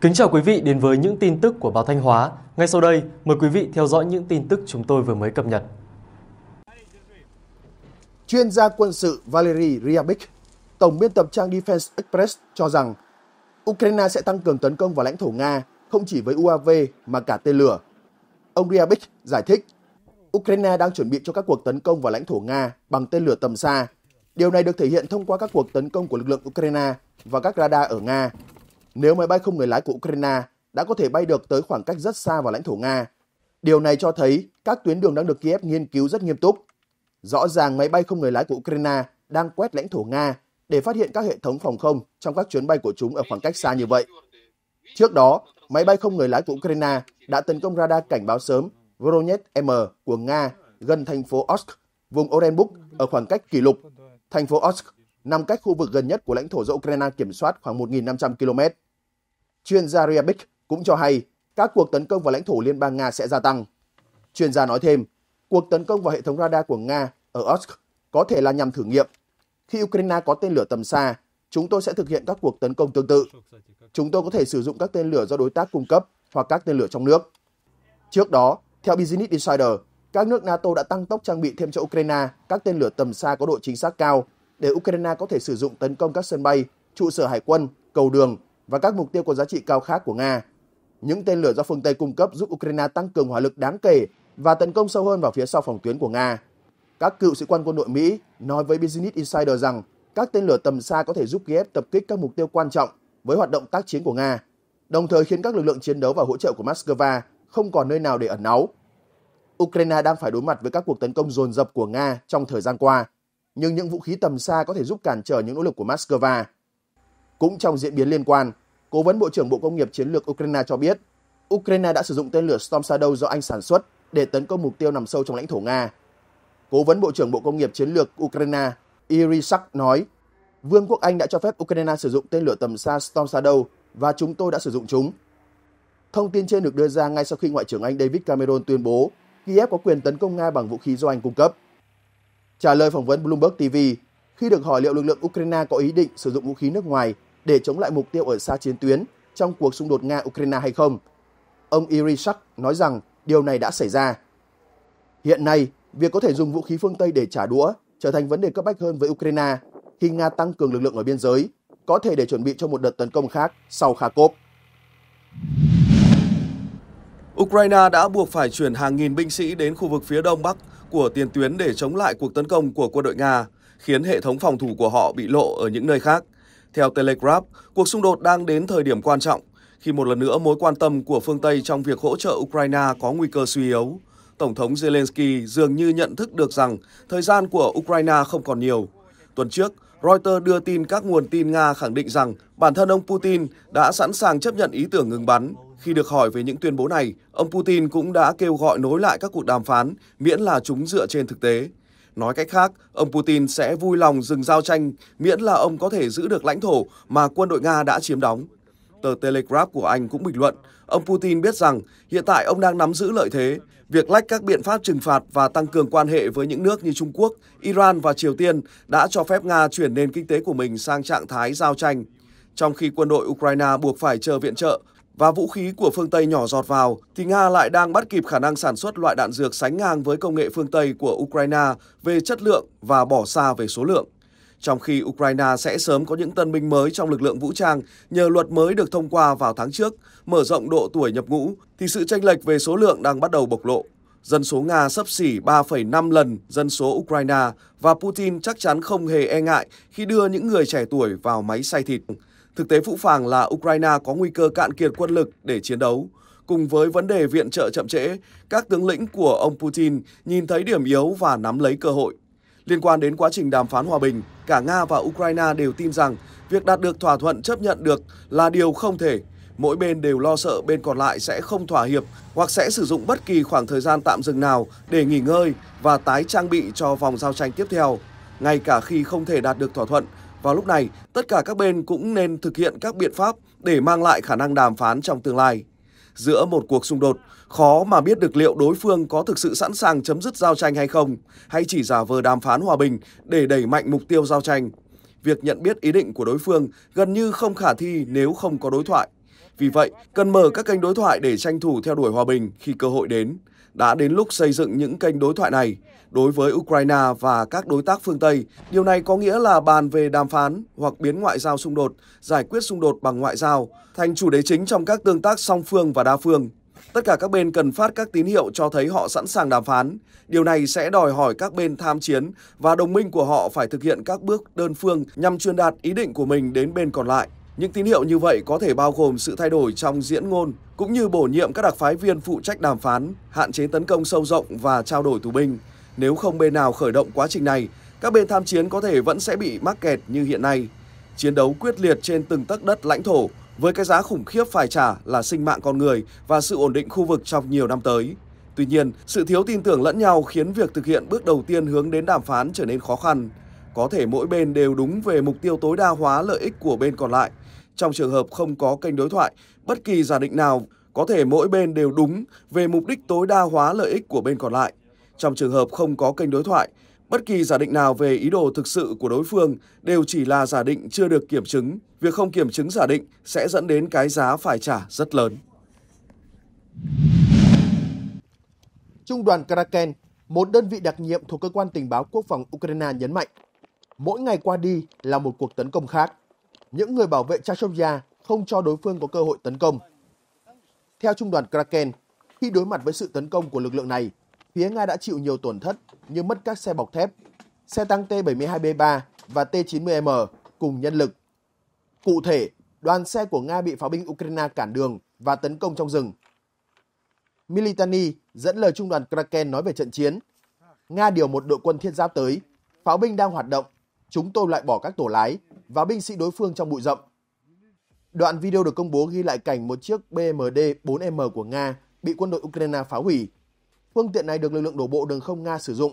Kính chào quý vị đến với những tin tức của báo Thanh Hóa. Ngay sau đây, mời quý vị theo dõi những tin tức chúng tôi vừa mới cập nhật. Chuyên gia quân sự Valery Ryabik, tổng biên tập trang Defense Express cho rằng Ukraine sẽ tăng cường tấn công vào lãnh thổ Nga không chỉ với UAV mà cả tên lửa. Ông Ryabik giải thích, Ukraine đang chuẩn bị cho các cuộc tấn công vào lãnh thổ Nga bằng tên lửa tầm xa. Điều này được thể hiện thông qua các cuộc tấn công của lực lượng Ukraine và các radar ở Nga nếu máy bay không người lái của Ukraine đã có thể bay được tới khoảng cách rất xa vào lãnh thổ Nga. Điều này cho thấy các tuyến đường đang được Kiev nghiên cứu rất nghiêm túc. Rõ ràng máy bay không người lái của Ukraine đang quét lãnh thổ Nga để phát hiện các hệ thống phòng không trong các chuyến bay của chúng ở khoảng cách xa như vậy. Trước đó, máy bay không người lái của Ukraine đã tấn công radar cảnh báo sớm Voronezh M của Nga gần thành phố Osk, vùng Orenburg ở khoảng cách kỷ lục. Thành phố Osk nằm cách khu vực gần nhất của lãnh thổ do Ukraine kiểm soát khoảng 1.500 km. Chuyên gia Ryabik cũng cho hay các cuộc tấn công vào lãnh thổ Liên bang Nga sẽ gia tăng. Chuyên gia nói thêm, cuộc tấn công vào hệ thống radar của Nga ở Orsk có thể là nhằm thử nghiệm. Khi Ukraine có tên lửa tầm xa, chúng tôi sẽ thực hiện các cuộc tấn công tương tự. Chúng tôi có thể sử dụng các tên lửa do đối tác cung cấp hoặc các tên lửa trong nước. Trước đó, theo Business Insider, các nước NATO đã tăng tốc trang bị thêm cho Ukraine các tên lửa tầm xa có độ chính xác cao để Ukraine có thể sử dụng tấn công các sân bay, trụ sở hải quân, cầu đường và các mục tiêu có giá trị cao khác của Nga. Những tên lửa do phương Tây cung cấp giúp Ukraine tăng cường hỏa lực đáng kể và tấn công sâu hơn vào phía sau phòng tuyến của Nga. Các cựu sĩ quan quân đội Mỹ nói với Business Insider rằng các tên lửa tầm xa có thể giúp Kiev tập kích các mục tiêu quan trọng với hoạt động tác chiến của Nga, đồng thời khiến các lực lượng chiến đấu và hỗ trợ của Moscow không còn nơi nào để ẩn náu. Ukraine đang phải đối mặt với các cuộc tấn công dồn dập của Nga trong thời gian qua nhưng những vũ khí tầm xa có thể giúp cản trở những nỗ lực của Moscow. Cũng trong diễn biến liên quan, Cố vấn Bộ trưởng Bộ Công nghiệp Chiến lược Ukraine cho biết, Ukraine đã sử dụng tên lửa Storm Shadow do Anh sản xuất để tấn công mục tiêu nằm sâu trong lãnh thổ Nga. Cố vấn Bộ trưởng Bộ Công nghiệp Chiến lược Ukraine Iri Sak nói, Vương quốc Anh đã cho phép Ukraine sử dụng tên lửa tầm xa Storm Shadow và chúng tôi đã sử dụng chúng. Thông tin trên được đưa ra ngay sau khi Ngoại trưởng Anh David Cameron tuyên bố Kiev có quyền tấn công Nga bằng vũ khí do Anh cung cấp. Trả lời phỏng vấn Bloomberg TV, khi được hỏi liệu lực lượng Ukraine có ý định sử dụng vũ khí nước ngoài để chống lại mục tiêu ở xa chiến tuyến trong cuộc xung đột Nga-Ukraine hay không, ông Irishak nói rằng điều này đã xảy ra. Hiện nay, việc có thể dùng vũ khí phương Tây để trả đũa trở thành vấn đề cấp bách hơn với Ukraine khi Nga tăng cường lực lượng ở biên giới, có thể để chuẩn bị cho một đợt tấn công khác sau Kharkov. Ukraine đã buộc phải chuyển hàng nghìn binh sĩ đến khu vực phía đông bắc của tiền tuyến để chống lại cuộc tấn công của quân đội Nga, khiến hệ thống phòng thủ của họ bị lộ ở những nơi khác. Theo Telegraph, cuộc xung đột đang đến thời điểm quan trọng, khi một lần nữa mối quan tâm của phương Tây trong việc hỗ trợ Ukraine có nguy cơ suy yếu. Tổng thống Zelensky dường như nhận thức được rằng thời gian của Ukraine không còn nhiều. Tuần trước, Reuters đưa tin các nguồn tin Nga khẳng định rằng bản thân ông Putin đã sẵn sàng chấp nhận ý tưởng ngừng bắn khi được hỏi về những tuyên bố này, ông Putin cũng đã kêu gọi nối lại các cuộc đàm phán miễn là chúng dựa trên thực tế. Nói cách khác, ông Putin sẽ vui lòng dừng giao tranh miễn là ông có thể giữ được lãnh thổ mà quân đội Nga đã chiếm đóng. Tờ Telegraph của Anh cũng bình luận, ông Putin biết rằng hiện tại ông đang nắm giữ lợi thế. Việc lách các biện pháp trừng phạt và tăng cường quan hệ với những nước như Trung Quốc, Iran và Triều Tiên đã cho phép Nga chuyển nền kinh tế của mình sang trạng thái giao tranh. Trong khi quân đội Ukraine buộc phải chờ viện trợ, và vũ khí của phương Tây nhỏ giọt vào, thì Nga lại đang bắt kịp khả năng sản xuất loại đạn dược sánh ngang với công nghệ phương Tây của Ukraine về chất lượng và bỏ xa về số lượng. Trong khi Ukraine sẽ sớm có những tân binh mới trong lực lượng vũ trang nhờ luật mới được thông qua vào tháng trước, mở rộng độ tuổi nhập ngũ, thì sự chênh lệch về số lượng đang bắt đầu bộc lộ. Dân số Nga sấp xỉ 3,5 lần dân số Ukraine và Putin chắc chắn không hề e ngại khi đưa những người trẻ tuổi vào máy xay thịt. Thực tế phụ phàng là Ukraine có nguy cơ cạn kiệt quân lực để chiến đấu. Cùng với vấn đề viện trợ chậm trễ, các tướng lĩnh của ông Putin nhìn thấy điểm yếu và nắm lấy cơ hội. Liên quan đến quá trình đàm phán hòa bình, cả Nga và Ukraine đều tin rằng việc đạt được thỏa thuận chấp nhận được là điều không thể. Mỗi bên đều lo sợ bên còn lại sẽ không thỏa hiệp hoặc sẽ sử dụng bất kỳ khoảng thời gian tạm dừng nào để nghỉ ngơi và tái trang bị cho vòng giao tranh tiếp theo. Ngay cả khi không thể đạt được thỏa thuận, vào lúc này, tất cả các bên cũng nên thực hiện các biện pháp để mang lại khả năng đàm phán trong tương lai. Giữa một cuộc xung đột, khó mà biết được liệu đối phương có thực sự sẵn sàng chấm dứt giao tranh hay không, hay chỉ giả vờ đàm phán hòa bình để đẩy mạnh mục tiêu giao tranh. Việc nhận biết ý định của đối phương gần như không khả thi nếu không có đối thoại. Vì vậy, cần mở các kênh đối thoại để tranh thủ theo đuổi hòa bình khi cơ hội đến. Đã đến lúc xây dựng những kênh đối thoại này, Đối với Ukraine và các đối tác phương Tây, điều này có nghĩa là bàn về đàm phán hoặc biến ngoại giao xung đột, giải quyết xung đột bằng ngoại giao, thành chủ đề chính trong các tương tác song phương và đa phương. Tất cả các bên cần phát các tín hiệu cho thấy họ sẵn sàng đàm phán. Điều này sẽ đòi hỏi các bên tham chiến và đồng minh của họ phải thực hiện các bước đơn phương nhằm truyền đạt ý định của mình đến bên còn lại. Những tín hiệu như vậy có thể bao gồm sự thay đổi trong diễn ngôn, cũng như bổ nhiệm các đặc phái viên phụ trách đàm phán, hạn chế tấn công sâu rộng và trao đổi tù binh. Nếu không bên nào khởi động quá trình này, các bên tham chiến có thể vẫn sẽ bị mắc kẹt như hiện nay. Chiến đấu quyết liệt trên từng tấc đất lãnh thổ với cái giá khủng khiếp phải trả là sinh mạng con người và sự ổn định khu vực trong nhiều năm tới. Tuy nhiên, sự thiếu tin tưởng lẫn nhau khiến việc thực hiện bước đầu tiên hướng đến đàm phán trở nên khó khăn. Có thể mỗi bên đều đúng về mục tiêu tối đa hóa lợi ích của bên còn lại. Trong trường hợp không có kênh đối thoại, bất kỳ giả định nào có thể mỗi bên đều đúng về mục đích tối đa hóa lợi ích của bên còn lại. Trong trường hợp không có kênh đối thoại, bất kỳ giả định nào về ý đồ thực sự của đối phương đều chỉ là giả định chưa được kiểm chứng. Việc không kiểm chứng giả định sẽ dẫn đến cái giá phải trả rất lớn. Trung đoàn Kraken, một đơn vị đặc nhiệm thuộc cơ quan tình báo quốc phòng Ukraine nhấn mạnh, mỗi ngày qua đi là một cuộc tấn công khác. Những người bảo vệ Chashovia không cho đối phương có cơ hội tấn công. Theo Trung đoàn Kraken, khi đối mặt với sự tấn công của lực lượng này, phía Nga đã chịu nhiều tổn thất như mất các xe bọc thép, xe tăng T-72B3 và T-90M cùng nhân lực. Cụ thể, đoàn xe của Nga bị pháo binh Ukraine cản đường và tấn công trong rừng. Militani dẫn lời trung đoàn Kraken nói về trận chiến. Nga điều một đội quân thiết giáp tới, pháo binh đang hoạt động, chúng tôi loại bỏ các tổ lái và binh sĩ đối phương trong bụi rậm. Đoạn video được công bố ghi lại cảnh một chiếc BMD-4M của Nga bị quân đội Ukraine phá hủy Phương tiện này được lực lượng đổ bộ đường không Nga sử dụng.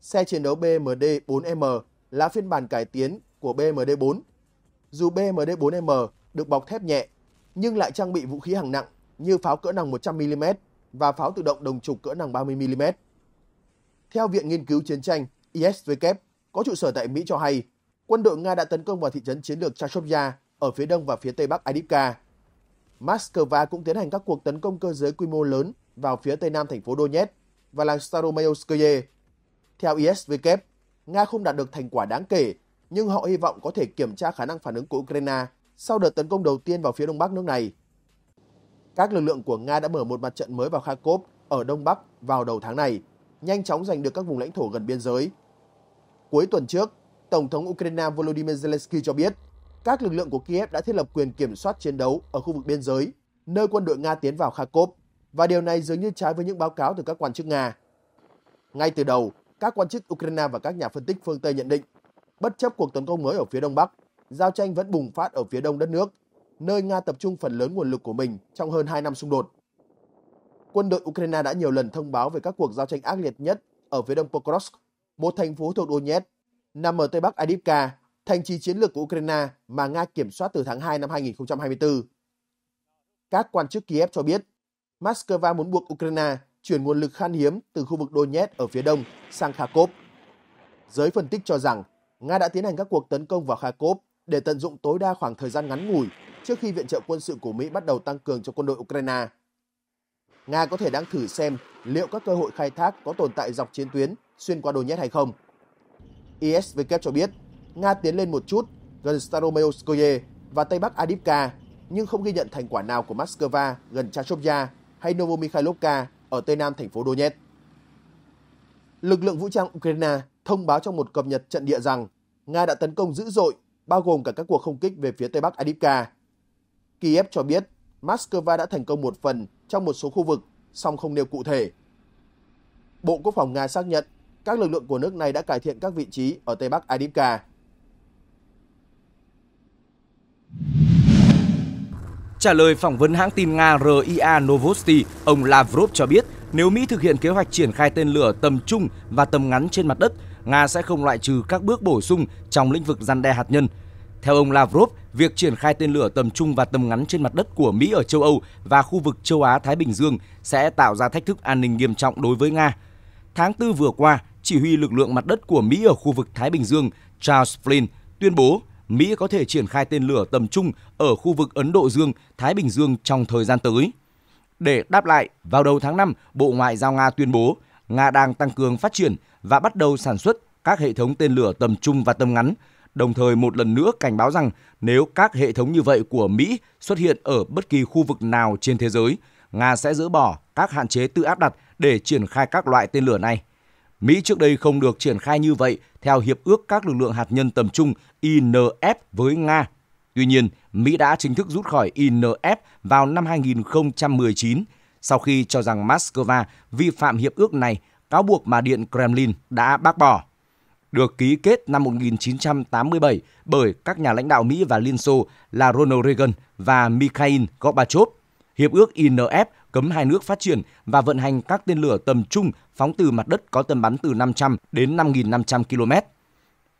Xe chiến đấu BMD-4M là phiên bản cải tiến của BMD-4. Dù BMD-4M được bọc thép nhẹ, nhưng lại trang bị vũ khí hạng nặng như pháo cỡ nòng 100mm và pháo tự động đồng trục cỡ nòng 30mm. Theo Viện Nghiên cứu Chiến tranh ISW có trụ sở tại Mỹ cho hay, quân đội Nga đã tấn công vào thị trấn chiến lược Chashovya ở phía đông và phía tây bắc Adipka. Moscow cũng tiến hành các cuộc tấn công cơ giới quy mô lớn vào phía tây nam thành phố Donetsk và làng Staromayoskoye. Theo ISVK, Nga không đạt được thành quả đáng kể, nhưng họ hy vọng có thể kiểm tra khả năng phản ứng của Ukraine sau đợt tấn công đầu tiên vào phía đông bắc nước này. Các lực lượng của Nga đã mở một mặt trận mới vào Kharkov ở đông bắc vào đầu tháng này, nhanh chóng giành được các vùng lãnh thổ gần biên giới. Cuối tuần trước, Tổng thống Ukraine Volodymyr Zelensky cho biết các lực lượng của Kiev đã thiết lập quyền kiểm soát chiến đấu ở khu vực biên giới, nơi quân đội Nga tiến vào Kharkov và điều này dường như trái với những báo cáo từ các quan chức Nga. Ngay từ đầu, các quan chức Ukraine và các nhà phân tích phương Tây nhận định, bất chấp cuộc tấn công mới ở phía Đông Bắc, giao tranh vẫn bùng phát ở phía đông đất nước, nơi Nga tập trung phần lớn nguồn lực của mình trong hơn 2 năm xung đột. Quân đội Ukraine đã nhiều lần thông báo về các cuộc giao tranh ác liệt nhất ở phía đông Pokrovsk, một thành phố thuộc Donetsk, nằm ở tây bắc adipka thành trì chiến lược của Ukraine mà Nga kiểm soát từ tháng 2 năm 2024. Các quan chức Kiev cho biết Moscow muốn buộc Ukraine chuyển nguồn lực khan hiếm từ khu vực Donetsk ở phía đông sang Kharkov. Giới phân tích cho rằng Nga đã tiến hành các cuộc tấn công vào Kharkov để tận dụng tối đa khoảng thời gian ngắn ngủi trước khi viện trợ quân sự của Mỹ bắt đầu tăng cường cho quân đội Ukraine. Nga có thể đang thử xem liệu các cơ hội khai thác có tồn tại dọc chiến tuyến xuyên qua Donetsk hay không. ISW cho biết Nga tiến lên một chút gần Staromeoskoye và Tây Bắc Adivka nhưng không ghi nhận thành quả nào của Moscow gần Chashovya hay Novomikhailovka ở tây nam thành phố Donetsk. Lực lượng vũ trang Ukraine thông báo trong một cập nhật trận địa rằng Nga đã tấn công dữ dội, bao gồm cả các cuộc không kích về phía tây bắc Adipka. Kiev cho biết Moscow đã thành công một phần trong một số khu vực, song không nêu cụ thể. Bộ Quốc phòng Nga xác nhận các lực lượng của nước này đã cải thiện các vị trí ở Tây Bắc Adipka. Trả lời phỏng vấn hãng tin Nga RIA Novosti, ông Lavrov cho biết nếu Mỹ thực hiện kế hoạch triển khai tên lửa tầm trung và tầm ngắn trên mặt đất, Nga sẽ không loại trừ các bước bổ sung trong lĩnh vực răn đe hạt nhân. Theo ông Lavrov, việc triển khai tên lửa tầm trung và tầm ngắn trên mặt đất của Mỹ ở châu Âu và khu vực châu Á-Thái Bình Dương sẽ tạo ra thách thức an ninh nghiêm trọng đối với Nga. Tháng 4 vừa qua, chỉ huy lực lượng mặt đất của Mỹ ở khu vực Thái Bình Dương Charles Flynn tuyên bố Mỹ có thể triển khai tên lửa tầm trung ở khu vực Ấn Độ Dương, Thái Bình Dương trong thời gian tới. Để đáp lại, vào đầu tháng 5, Bộ Ngoại giao Nga tuyên bố Nga đang tăng cường phát triển và bắt đầu sản xuất các hệ thống tên lửa tầm trung và tầm ngắn, đồng thời một lần nữa cảnh báo rằng nếu các hệ thống như vậy của Mỹ xuất hiện ở bất kỳ khu vực nào trên thế giới, Nga sẽ dỡ bỏ các hạn chế tự áp đặt để triển khai các loại tên lửa này. Mỹ trước đây không được triển khai như vậy theo Hiệp ước các lực lượng hạt nhân tầm trung INF với Nga. Tuy nhiên, Mỹ đã chính thức rút khỏi INF vào năm 2019 sau khi cho rằng Moscow vi phạm hiệp ước này, cáo buộc mà Điện Kremlin đã bác bỏ. Được ký kết năm 1987 bởi các nhà lãnh đạo Mỹ và Liên Xô là Ronald Reagan và Mikhail Gorbachev, hiệp ước INF cấm hai nước phát triển và vận hành các tên lửa tầm trung phóng từ mặt đất có tầm bắn từ 500 đến 5.500 km.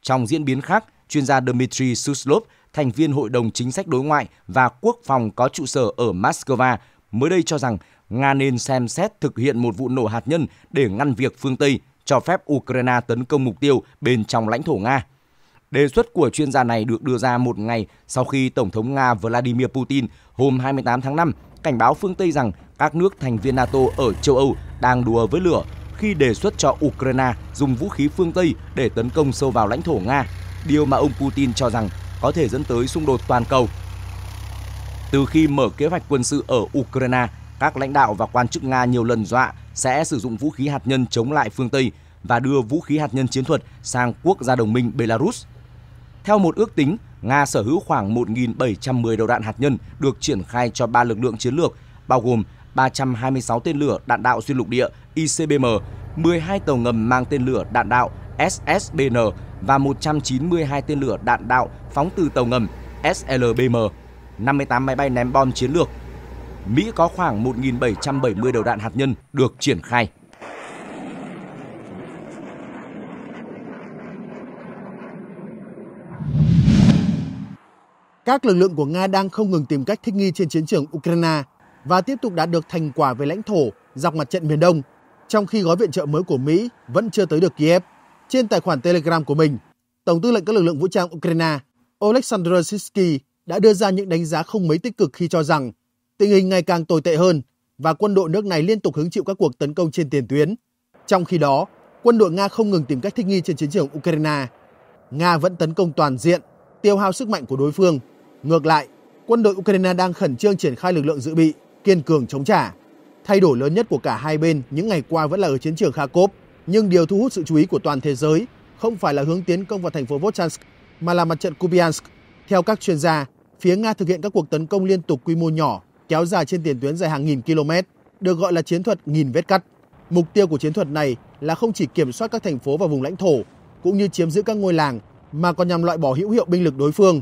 Trong diễn biến khác, chuyên gia Dmitry Suslov, thành viên Hội đồng Chính sách Đối ngoại và Quốc phòng có trụ sở ở Moscow, mới đây cho rằng Nga nên xem xét thực hiện một vụ nổ hạt nhân để ngăn việc phương Tây cho phép Ukraine tấn công mục tiêu bên trong lãnh thổ Nga. Đề xuất của chuyên gia này được đưa ra một ngày sau khi Tổng thống Nga Vladimir Putin hôm 28 tháng 5 cảnh báo phương Tây rằng các nước thành viên NATO ở châu Âu đang đùa với lửa khi đề xuất cho Ukraine dùng vũ khí phương Tây để tấn công sâu vào lãnh thổ Nga điều mà ông Putin cho rằng có thể dẫn tới xung đột toàn cầu. Từ khi mở kế hoạch quân sự ở Ukraine, các lãnh đạo và quan chức Nga nhiều lần dọa sẽ sử dụng vũ khí hạt nhân chống lại phương Tây và đưa vũ khí hạt nhân chiến thuật sang quốc gia đồng minh Belarus. Theo một ước tính, Nga sở hữu khoảng 1.710 đầu đạn hạt nhân được triển khai cho ba lực lượng chiến lược, bao gồm 326 tên lửa đạn đạo xuyên lục địa ICBM, 12 tàu ngầm mang tên lửa đạn đạo SSBN và 192 tên lửa đạn đạo phóng từ tàu ngầm SLBM, 58 máy bay ném bom chiến lược. Mỹ có khoảng 1.770 đầu đạn hạt nhân được triển khai. Các lực lượng của Nga đang không ngừng tìm cách thích nghi trên chiến trường Ukraine và tiếp tục đạt được thành quả về lãnh thổ dọc mặt trận miền Đông, trong khi gói viện trợ mới của Mỹ vẫn chưa tới được Kiev. Trên tài khoản Telegram của mình, Tổng tư lệnh các lực lượng vũ trang Ukraine Oleksandr Sisky đã đưa ra những đánh giá không mấy tích cực khi cho rằng tình hình ngày càng tồi tệ hơn và quân đội nước này liên tục hứng chịu các cuộc tấn công trên tiền tuyến. Trong khi đó, quân đội Nga không ngừng tìm cách thích nghi trên chiến trường Ukraine. Nga vẫn tấn công toàn diện, tiêu hao sức mạnh của đối phương. Ngược lại, quân đội Ukraine đang khẩn trương triển khai lực lượng dự bị, kiên cường chống trả. Thay đổi lớn nhất của cả hai bên những ngày qua vẫn là ở chiến trường Kharkov, nhưng điều thu hút sự chú ý của toàn thế giới không phải là hướng tiến công vào thành phố Volchansk mà là mặt trận Kubiansk. Theo các chuyên gia, phía Nga thực hiện các cuộc tấn công liên tục quy mô nhỏ, kéo dài trên tiền tuyến dài hàng nghìn km, được gọi là chiến thuật nghìn vết cắt. Mục tiêu của chiến thuật này là không chỉ kiểm soát các thành phố và vùng lãnh thổ, cũng như chiếm giữ các ngôi làng, mà còn nhằm loại bỏ hữu hiệu binh lực đối phương.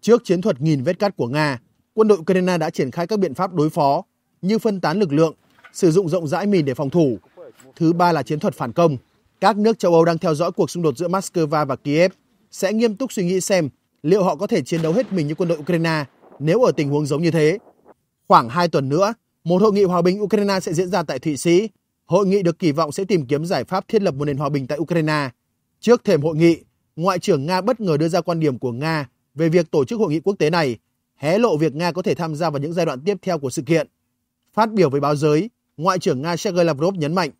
Trước chiến thuật nghìn vết cắt của Nga, quân đội Ukraine đã triển khai các biện pháp đối phó như phân tán lực lượng, sử dụng rộng rãi mìn để phòng thủ, thứ ba là chiến thuật phản công. Các nước châu Âu đang theo dõi cuộc xung đột giữa Moscow và Kiev sẽ nghiêm túc suy nghĩ xem liệu họ có thể chiến đấu hết mình như quân đội Ukraine nếu ở tình huống giống như thế. Khoảng 2 tuần nữa, một hội nghị hòa bình Ukraine sẽ diễn ra tại Thụy Sĩ. Hội nghị được kỳ vọng sẽ tìm kiếm giải pháp thiết lập một nền hòa bình tại Ukraine. Trước thềm hội nghị, Ngoại trưởng Nga bất ngờ đưa ra quan điểm của Nga về việc tổ chức hội nghị quốc tế này, hé lộ việc Nga có thể tham gia vào những giai đoạn tiếp theo của sự kiện. Phát biểu với báo giới, Ngoại trưởng Nga Sergei Lavrov nhấn mạnh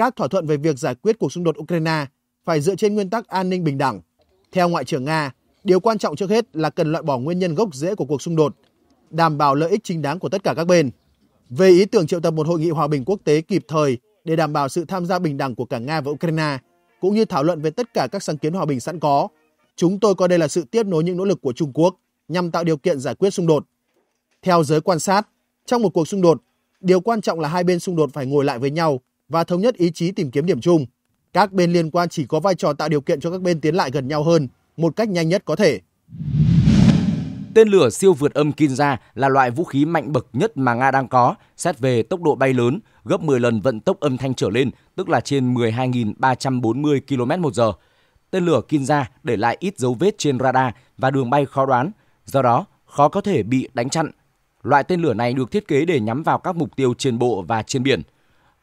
các thỏa thuận về việc giải quyết cuộc xung đột Ukraine phải dựa trên nguyên tắc an ninh bình đẳng. Theo Ngoại trưởng Nga, điều quan trọng trước hết là cần loại bỏ nguyên nhân gốc rễ của cuộc xung đột, đảm bảo lợi ích chính đáng của tất cả các bên. Về ý tưởng triệu tập một hội nghị hòa bình quốc tế kịp thời để đảm bảo sự tham gia bình đẳng của cả Nga và Ukraine, cũng như thảo luận về tất cả các sáng kiến hòa bình sẵn có, chúng tôi coi đây là sự tiếp nối những nỗ lực của Trung Quốc nhằm tạo điều kiện giải quyết xung đột. Theo giới quan sát, trong một cuộc xung đột, điều quan trọng là hai bên xung đột phải ngồi lại với nhau và thống nhất ý chí tìm kiếm điểm chung. Các bên liên quan chỉ có vai trò tạo điều kiện cho các bên tiến lại gần nhau hơn một cách nhanh nhất có thể. Tên lửa siêu vượt âm Kinza là loại vũ khí mạnh bậc nhất mà Nga đang có, xét về tốc độ bay lớn, gấp 10 lần vận tốc âm thanh trở lên, tức là trên 12.340 km h Tên lửa Kinza để lại ít dấu vết trên radar và đường bay khó đoán, do đó khó có thể bị đánh chặn. Loại tên lửa này được thiết kế để nhắm vào các mục tiêu trên bộ và trên biển.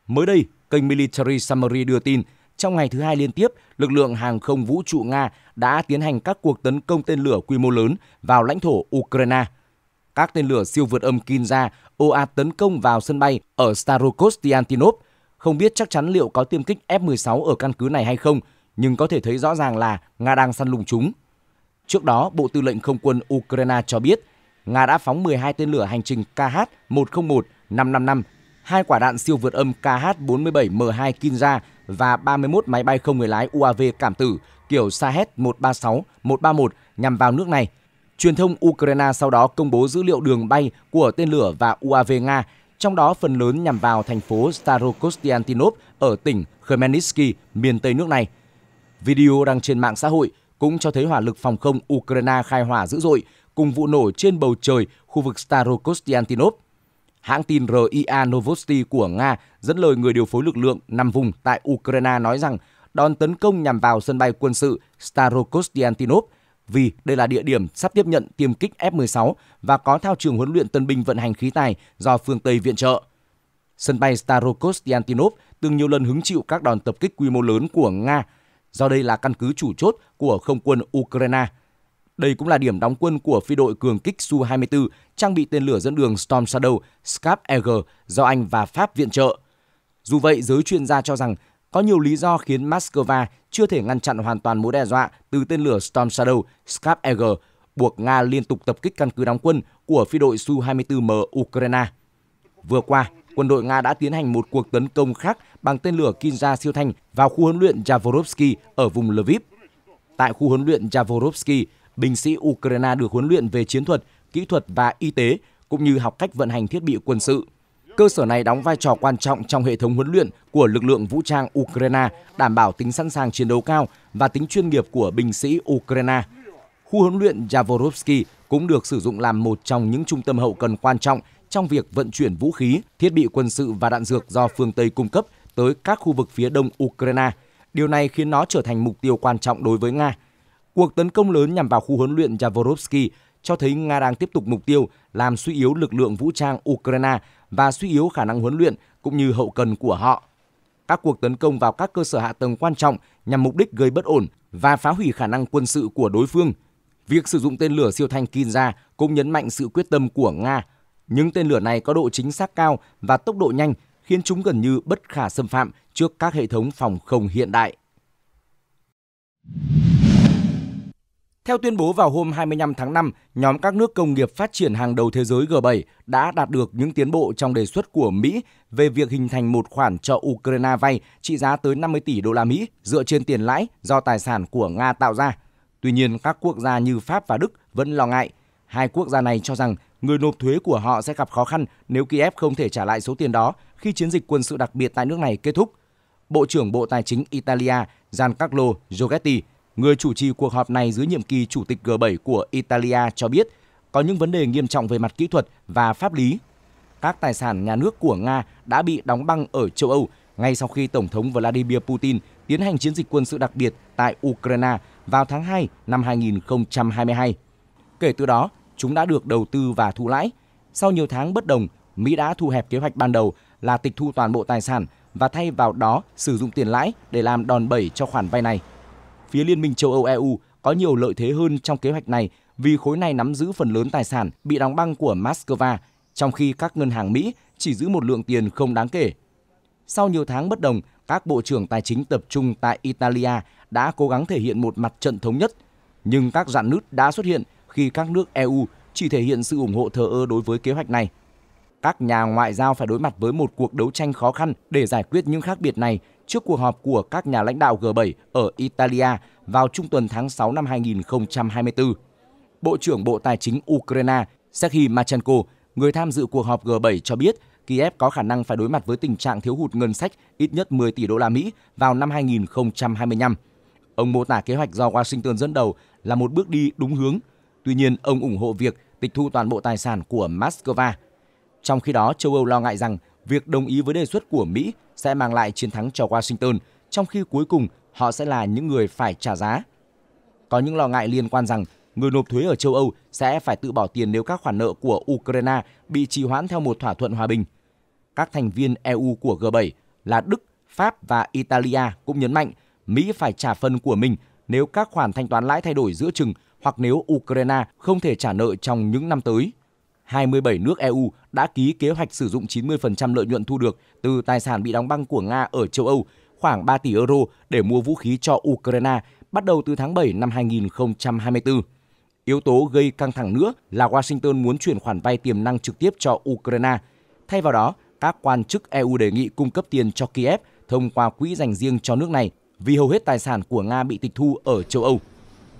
Mới đây, Kênh Military Summary đưa tin, trong ngày thứ hai liên tiếp, lực lượng hàng không vũ trụ Nga đã tiến hành các cuộc tấn công tên lửa quy mô lớn vào lãnh thổ Ukraine. Các tên lửa siêu vượt âm Kinza Oa tấn công vào sân bay ở Starokostiantinov. Không biết chắc chắn liệu có tiêm kích F-16 ở căn cứ này hay không, nhưng có thể thấy rõ ràng là Nga đang săn lùng chúng. Trước đó, Bộ Tư lệnh Không quân Ukraine cho biết Nga đã phóng 12 tên lửa hành trình KH-101 555 hai quả đạn siêu vượt âm KH-47M2 Kinza và 31 máy bay không người lái UAV cảm tử kiểu Sahet 136, 131 nhằm vào nước này. Truyền thông Ukraine sau đó công bố dữ liệu đường bay của tên lửa và UAV Nga, trong đó phần lớn nhằm vào thành phố Starokostiantinov ở tỉnh Khmelnytsky, miền Tây nước này. Video đăng trên mạng xã hội cũng cho thấy hỏa lực phòng không Ukraine khai hỏa dữ dội cùng vụ nổ trên bầu trời khu vực Starokostiantinov. Hãng tin RIA Novosti của Nga dẫn lời người điều phối lực lượng nằm vùng tại Ukraine nói rằng đòn tấn công nhằm vào sân bay quân sự Starokostiantinov vì đây là địa điểm sắp tiếp nhận tiêm kích F-16 và có thao trường huấn luyện tân binh vận hành khí tài do phương Tây viện trợ. Sân bay Starokostiantinov từng nhiều lần hứng chịu các đòn tập kích quy mô lớn của Nga, do đây là căn cứ chủ chốt của không quân Ukraine – đây cũng là điểm đóng quân của phi đội cường kích Su-24 trang bị tên lửa dẫn đường Storm Shadow Scap Eagle do Anh và Pháp viện trợ. Dù vậy, giới chuyên gia cho rằng có nhiều lý do khiến Moscow chưa thể ngăn chặn hoàn toàn mối đe dọa từ tên lửa Storm Shadow Scap Eagle buộc Nga liên tục tập kích căn cứ đóng quân của phi đội Su-24M Ukraine. Vừa qua, quân đội Nga đã tiến hành một cuộc tấn công khác bằng tên lửa kinza siêu thanh vào khu huấn luyện Javorovsky ở vùng Lviv. Tại khu huấn luyện Javorovsky, binh sĩ Ukraine được huấn luyện về chiến thuật, kỹ thuật và y tế, cũng như học cách vận hành thiết bị quân sự. Cơ sở này đóng vai trò quan trọng trong hệ thống huấn luyện của lực lượng vũ trang Ukraine, đảm bảo tính sẵn sàng chiến đấu cao và tính chuyên nghiệp của binh sĩ Ukraine. Khu huấn luyện Javorovsky cũng được sử dụng làm một trong những trung tâm hậu cần quan trọng trong việc vận chuyển vũ khí, thiết bị quân sự và đạn dược do phương Tây cung cấp tới các khu vực phía đông Ukraine. Điều này khiến nó trở thành mục tiêu quan trọng đối với Nga – Cuộc tấn công lớn nhằm vào khu huấn luyện Javorovsky cho thấy Nga đang tiếp tục mục tiêu làm suy yếu lực lượng vũ trang Ukraine và suy yếu khả năng huấn luyện cũng như hậu cần của họ. Các cuộc tấn công vào các cơ sở hạ tầng quan trọng nhằm mục đích gây bất ổn và phá hủy khả năng quân sự của đối phương. Việc sử dụng tên lửa siêu thanh Kinza cũng nhấn mạnh sự quyết tâm của Nga. Những tên lửa này có độ chính xác cao và tốc độ nhanh khiến chúng gần như bất khả xâm phạm trước các hệ thống phòng không hiện đại. Theo tuyên bố vào hôm 25 tháng 5, nhóm các nước công nghiệp phát triển hàng đầu thế giới G7 đã đạt được những tiến bộ trong đề xuất của Mỹ về việc hình thành một khoản cho Ukraine vay trị giá tới 50 tỷ đô la Mỹ dựa trên tiền lãi do tài sản của Nga tạo ra. Tuy nhiên, các quốc gia như Pháp và Đức vẫn lo ngại. Hai quốc gia này cho rằng người nộp thuế của họ sẽ gặp khó khăn nếu Kiev không thể trả lại số tiền đó khi chiến dịch quân sự đặc biệt tại nước này kết thúc. Bộ trưởng Bộ Tài chính Italia Giancarlo Giorgetti Người chủ trì cuộc họp này dưới nhiệm kỳ chủ tịch G7 của Italia cho biết có những vấn đề nghiêm trọng về mặt kỹ thuật và pháp lý. Các tài sản nhà nước của Nga đã bị đóng băng ở châu Âu ngay sau khi Tổng thống Vladimir Putin tiến hành chiến dịch quân sự đặc biệt tại Ukraine vào tháng 2 năm 2022. Kể từ đó, chúng đã được đầu tư và thu lãi. Sau nhiều tháng bất đồng, Mỹ đã thu hẹp kế hoạch ban đầu là tịch thu toàn bộ tài sản và thay vào đó sử dụng tiền lãi để làm đòn bẩy cho khoản vay này phía Liên minh châu Âu EU có nhiều lợi thế hơn trong kế hoạch này vì khối này nắm giữ phần lớn tài sản bị đóng băng của Moscow, trong khi các ngân hàng Mỹ chỉ giữ một lượng tiền không đáng kể. Sau nhiều tháng bất đồng, các bộ trưởng tài chính tập trung tại Italia đã cố gắng thể hiện một mặt trận thống nhất, nhưng các rạn nứt đã xuất hiện khi các nước EU chỉ thể hiện sự ủng hộ thờ ơ đối với kế hoạch này. Các nhà ngoại giao phải đối mặt với một cuộc đấu tranh khó khăn để giải quyết những khác biệt này trước cuộc họp của các nhà lãnh đạo G7 ở Italia vào trung tuần tháng 6 năm 2024. Bộ trưởng Bộ Tài chính Ukraine Serhiy Machenko, người tham dự cuộc họp G7 cho biết Kiev có khả năng phải đối mặt với tình trạng thiếu hụt ngân sách ít nhất 10 tỷ đô la Mỹ vào năm 2025. Ông mô tả kế hoạch do Washington dẫn đầu là một bước đi đúng hướng. Tuy nhiên, ông ủng hộ việc tịch thu toàn bộ tài sản của Moscow. Trong khi đó, châu Âu lo ngại rằng việc đồng ý với đề xuất của Mỹ sẽ mang lại chiến thắng cho Washington, trong khi cuối cùng họ sẽ là những người phải trả giá. Có những lo ngại liên quan rằng người nộp thuế ở châu Âu sẽ phải tự bỏ tiền nếu các khoản nợ của Ukraine bị trì hoãn theo một thỏa thuận hòa bình. Các thành viên EU của G7 là Đức, Pháp và Italia cũng nhấn mạnh Mỹ phải trả phần của mình nếu các khoản thanh toán lãi thay đổi giữa chừng hoặc nếu Ukraine không thể trả nợ trong những năm tới. 27 nước EU đã ký kế hoạch sử dụng 90% lợi nhuận thu được từ tài sản bị đóng băng của Nga ở châu Âu, khoảng 3 tỷ euro để mua vũ khí cho Ukraine bắt đầu từ tháng 7 năm 2024. Yếu tố gây căng thẳng nữa là Washington muốn chuyển khoản vay tiềm năng trực tiếp cho Ukraine. Thay vào đó, các quan chức EU đề nghị cung cấp tiền cho Kiev thông qua quỹ dành riêng cho nước này vì hầu hết tài sản của Nga bị tịch thu ở châu Âu.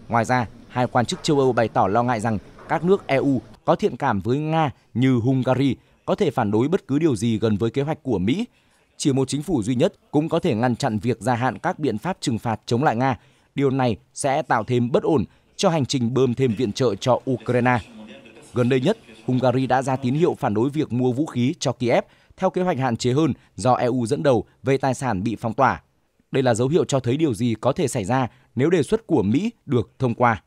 Ngoài ra, hai quan chức châu Âu bày tỏ lo ngại rằng các nước EU có thiện cảm với Nga như Hungary có thể phản đối bất cứ điều gì gần với kế hoạch của Mỹ. Chỉ một chính phủ duy nhất cũng có thể ngăn chặn việc gia hạn các biện pháp trừng phạt chống lại Nga. Điều này sẽ tạo thêm bất ổn cho hành trình bơm thêm viện trợ cho Ukraine. Gần đây nhất, Hungary đã ra tín hiệu phản đối việc mua vũ khí cho Kiev theo kế hoạch hạn chế hơn do EU dẫn đầu về tài sản bị phong tỏa. Đây là dấu hiệu cho thấy điều gì có thể xảy ra nếu đề xuất của Mỹ được thông qua.